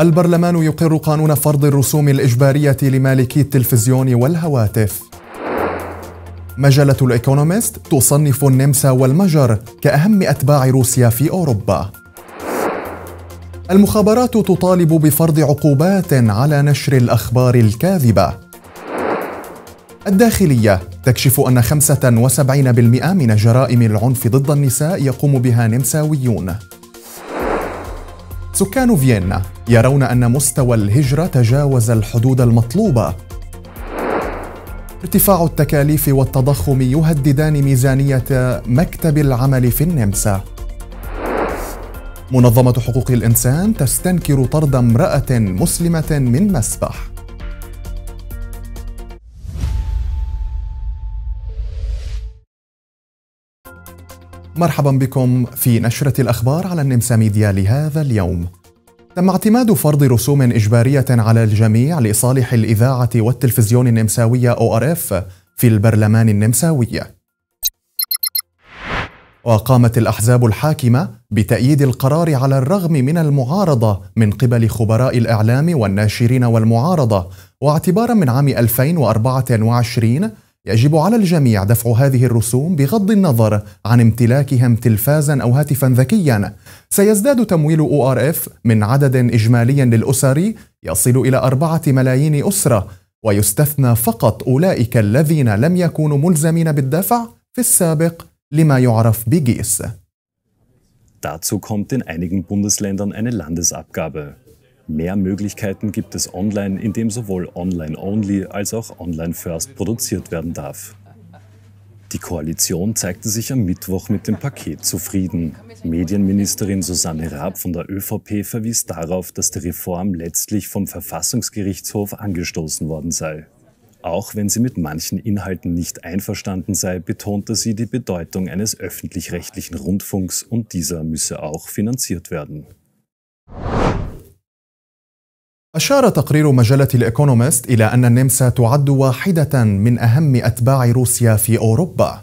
البرلمان يقر قانون فرض الرسوم الإجبارية لمالكي التلفزيون والهواتف مجلة الإيكونومست تصنف النمسا والمجر كأهم أتباع روسيا في أوروبا المخابرات تطالب بفرض عقوبات على نشر الأخبار الكاذبة الداخلية تكشف أن 75% من جرائم العنف ضد النساء يقوم بها نمساويون سكان فيينا يرون أن مستوى الهجرة تجاوز الحدود المطلوبة ارتفاع التكاليف والتضخم يهددان ميزانية مكتب العمل في النمسا منظمة حقوق الإنسان تستنكر طرد امرأة مسلمة من مسبح مرحبا بكم في نشرة الأخبار على النمسا ميديا لهذا اليوم. تم اعتماد فرض رسوم إجبارية على الجميع لصالح الإذاعة والتلفزيون النمساوية أو آر إف في البرلمان النمساوي. وقامت الأحزاب الحاكمة بتأييد القرار على الرغم من المعارضة من قبل خبراء الإعلام والناشرين والمعارضة واعتبارا من عام 2024 يجب على الجميع دفع هذه الرسوم بغض النظر عن امتلاكهم تلفازا أو هاتفا ذكيا سيزداد تمويل ORF من عدد إجمالي للأسر يصل إلى أربعة ملايين أسرة ويستثنى فقط أولئك الذين لم يكونوا ملزمين بالدفع في السابق لما يعرف بجيس Dazu kommt in einigen Bundesländern eine Landesabgabe. Mehr Möglichkeiten gibt es online, indem sowohl Online-Only als auch Online-First produziert werden darf. Die Koalition zeigte sich am Mittwoch mit dem Paket zufrieden. Medienministerin Susanne Raab von der ÖVP verwies darauf, dass die Reform letztlich vom Verfassungsgerichtshof angestoßen worden sei. Auch wenn sie mit manchen Inhalten nicht einverstanden sei, betonte sie die Bedeutung eines öffentlich-rechtlichen Rundfunks und dieser müsse auch finanziert werden. أشار تقرير مجلة الإيكونومست إلى أن النمسا تعد واحدة من أهم أتباع روسيا في أوروبا.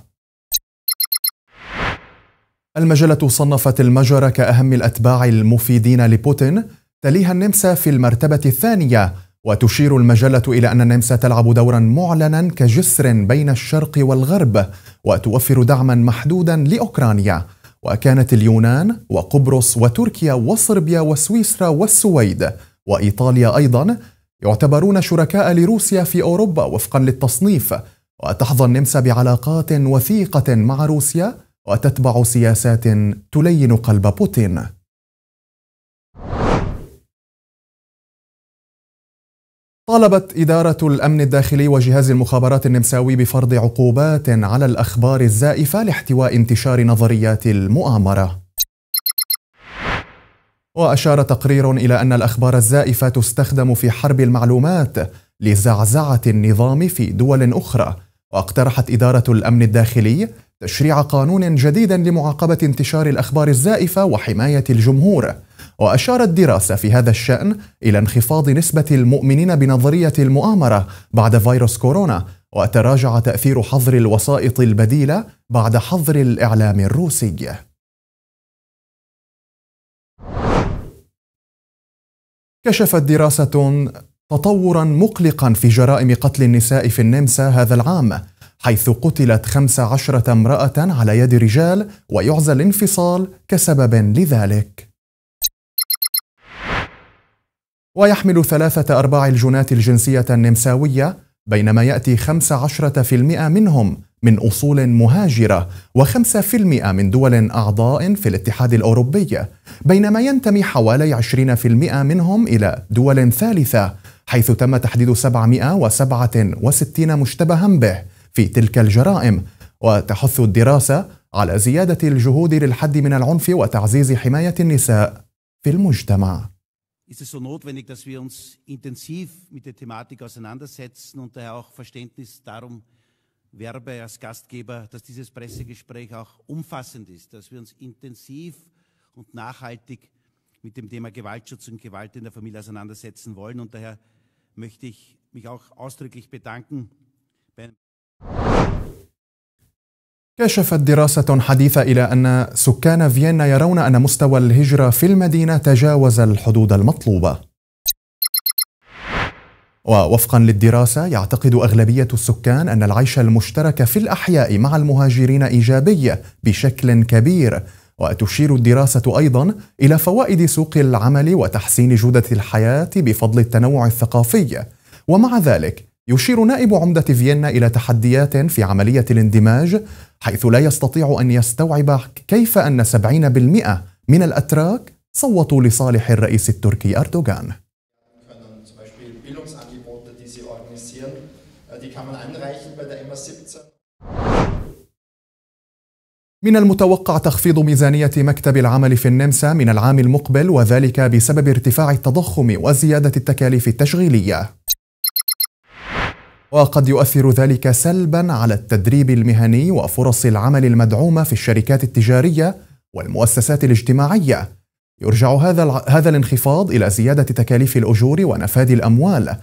المجلة صنفت المجر كأهم الأتباع المفيدين لبوتين، تليها النمسا في المرتبة الثانية، وتشير المجلة إلى أن النمسا تلعب دورا معلنا كجسر بين الشرق والغرب، وتوفر دعما محدودا لأوكرانيا. وكانت اليونان وقبرص وتركيا وصربيا وسويسرا والسويد وإيطاليا أيضا يعتبرون شركاء لروسيا في أوروبا وفقا للتصنيف وتحظى النمسا بعلاقات وثيقة مع روسيا وتتبع سياسات تلين قلب بوتين طالبت إدارة الأمن الداخلي وجهاز المخابرات النمساوي بفرض عقوبات على الأخبار الزائفة لاحتواء انتشار نظريات المؤامرة وأشار تقرير إلى أن الأخبار الزائفة تستخدم في حرب المعلومات لزعزعة النظام في دول أخرى واقترحت إدارة الأمن الداخلي تشريع قانون جديد لمعاقبة انتشار الأخبار الزائفة وحماية الجمهور وأشارت دراسة في هذا الشأن إلى انخفاض نسبة المؤمنين بنظرية المؤامرة بعد فيروس كورونا وتراجع تأثير حظر الوسائط البديلة بعد حظر الإعلام الروسي كشفت دراسة تطورا مقلقا في جرائم قتل النساء في النمسا هذا العام حيث قتلت 15 امرأة على يد رجال ويعزى الانفصال كسبب لذلك ويحمل ثلاثة أرباع الجنات الجنسية النمساوية بينما يأتي 15% منهم من أصول مهاجرة و5% من دول أعضاء في الاتحاد الأوروبي بينما ينتمي حوالي 20% منهم إلى دول ثالثة حيث تم تحديد 767 مشتبها به في تلك الجرائم وتحث الدراسة على زيادة الجهود للحد من العنف وتعزيز حماية النساء في المجتمع werbe als Gastgeber, dass dieses Pressegespräch auch umfassend ist, dass wir uns intensiv und nachhaltig mit dem Thema Gewaltschutz und Gewalt in der Familie auseinandersetzen wollen. Und daher möchte ich mich auch ausdrücklich bedanken كشفت دراسة حديثة إلى أن سكان فيينا يرون أن مستوى الهجرة في المدينة تجاوز الحدود المطلوبة ووفقا للدراسه يعتقد اغلبيه السكان ان العيش المشترك في الاحياء مع المهاجرين ايجابي بشكل كبير وتشير الدراسه ايضا الى فوائد سوق العمل وتحسين جوده الحياه بفضل التنوع الثقافي ومع ذلك يشير نائب عمدة فيينا إلى تحديات في عملية الاندماج حيث لا يستطيع أن يستوعب كيف أن 70% من الأتراك صوتوا لصالح الرئيس التركي أردوغان Fortbildungsangebote, die sie organisieren. Äh, die kann man einreichen bei der MA17. من المتوقع تخفيض ميزانية مكتب العمل في النمسا من العام المقبل وذلك بسبب ارتفاع التضخم وزيادة التكاليف التشغيلية. وقد يؤثر ذلك سلبا على التدريب المهني وفرص العمل المدعومة في الشركات التجارية والمؤسسات الاجتماعية يرجع هذا هذا الانخفاض الى زياده تكاليف الاجور ونفاد الاموال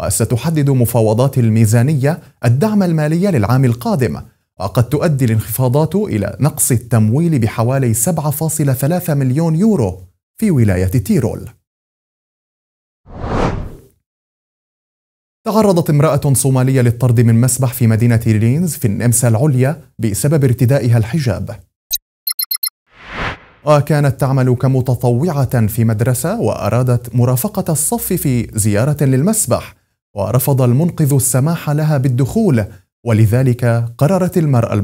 وستحدد مفاوضات الميزانيه الدعم المالي للعام القادم وقد تؤدي الانخفاضات الى نقص التمويل بحوالي 7.3 مليون يورو في ولايه تيرول تعرضت امرأة صومالية للطرد من مسبح في مدينة رينز في النمسا العليا بسبب ارتدائها الحجاب وكانت تعمل كمتطوعة في مدرسة وأرادت مرافقة الصف في زيارة للمسبح ورفض المنقذ السماح لها بالدخول ولذلك قررت المرأة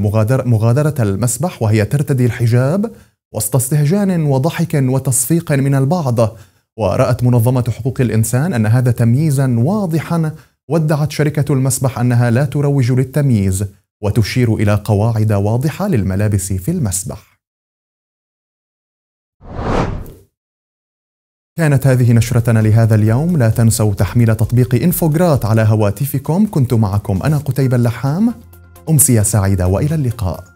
مغادرة المسبح وهي ترتدي الحجاب وسط استهجان وضحك وتصفيق من البعض ورأت منظمة حقوق الإنسان أن هذا تمييزا واضحا ودعت شركة المسبح أنها لا تروج للتمييز وتشير إلى قواعد واضحة للملابس في المسبح كانت هذه نشرتنا لهذا اليوم لا تنسوا تحميل تطبيق إنفوجرات على هواتفكم كنت معكم أنا قتيبة اللحام أمسية سعيدة وإلى اللقاء